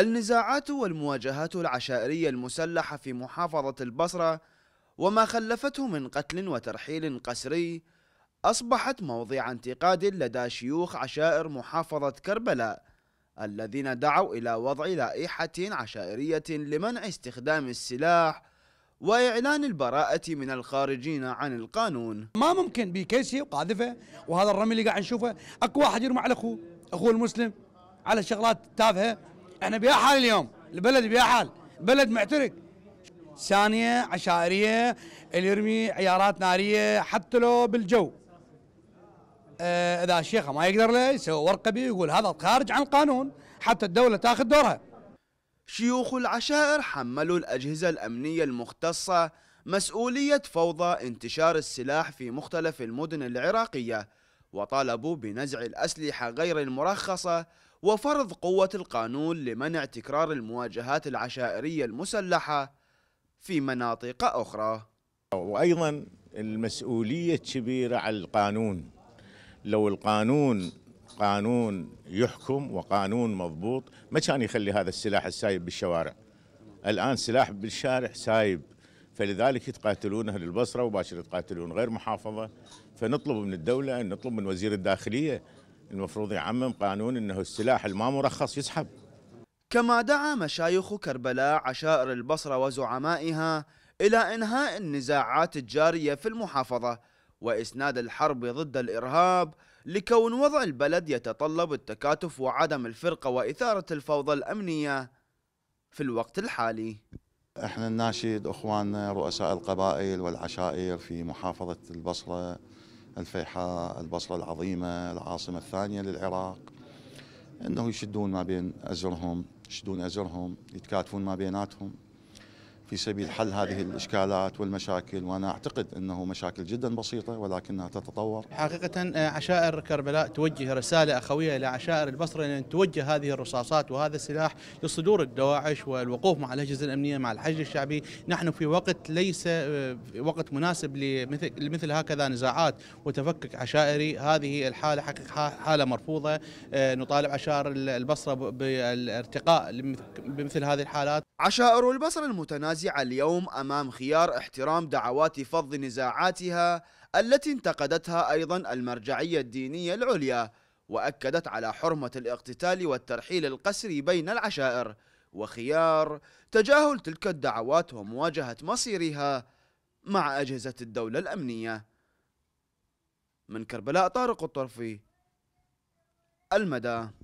النزاعات والمواجهات العشائرية المسلحة في محافظة البصرة وما خلفته من قتل وترحيل قسري أصبحت موضع انتقاد لدى شيوخ عشائر محافظة كربلاء الذين دعوا إلى وضع لائحة عشائرية لمنع استخدام السلاح وإعلان البراءة من الخارجين عن القانون ما ممكن بكيسي وقاذفة وهذا الرمي اللي قاعد نشوفه أكو واحد يرمى على أخوه أخوه المسلم على شغلات تافهة احنا بيا حال اليوم البلد بيا حال بلد معترك ثانية عشائرية اللي يرمي عيارات نارية حتى لو بالجو آه اذا الشيخ ما يقدر له يسوي ورقه بي يقول هذا خارج عن القانون حتى الدوله تاخذ دورها. شيوخ العشائر حملوا الاجهزه الامنيه المختصه مسؤوليه فوضى انتشار السلاح في مختلف المدن العراقيه وطالبوا بنزع الأسلحة غير المرخصة وفرض قوة القانون لمنع تكرار المواجهات العشائرية المسلحة في مناطق أخرى وأيضا المسؤولية كبيرة على القانون لو القانون قانون يحكم وقانون مضبوط ما كان يخلي هذا السلاح السايب بالشوارع الآن سلاح بالشارع سايب فلذلك يتقاتلون أهل البصرة وباشر يتقاتلون غير محافظة فنطلب من الدولة نطلب من وزير الداخلية المفروض يعمم قانون أنه السلاح الما مرخص يسحب كما دعا مشايخ كربلاء عشائر البصرة وزعمائها إلى إنهاء النزاعات الجارية في المحافظة وإسناد الحرب ضد الإرهاب لكون وضع البلد يتطلب التكاتف وعدم الفرقة وإثارة الفوضى الأمنية في الوقت الحالي احنا نناشد اخواننا رؤساء القبائل والعشائر في محافظه البصره الفيحاء، البصره العظيمه، العاصمه الثانيه للعراق انه يشدون ما بين ازرهم، يشدون ازرهم، يتكاتفون ما بيناتهم في سبيل حل هذه الإشكالات والمشاكل وأنا أعتقد أنه مشاكل جدا بسيطة ولكنها تتطور حقيقة آه، عشائر كربلاء توجه رسالة أخوية إلى عشائر البصرة أن توجه هذه الرصاصات وهذا السلاح لصدور الدواعش والوقوف مع الأجهزة الأمنية مع الحشد الشعبي نحن في وقت ليس آه، وقت مناسب لمثل هكذا نزاعات وتفكك عشائري هذه الحالة حقيقة حالة مرفوضة آه، نطالب عشائر البصرة بالارتقاء بمثل هذه الحالات عشائر البصرة المتنازعة النازعة اليوم أمام خيار احترام دعوات فض نزاعاتها التي انتقدتها أيضا المرجعية الدينية العليا وأكدت على حرمة الاقتتال والترحيل القسري بين العشائر وخيار تجاهل تلك الدعوات ومواجهة مصيرها مع أجهزة الدولة الأمنية من كربلاء طارق الطرفي المدى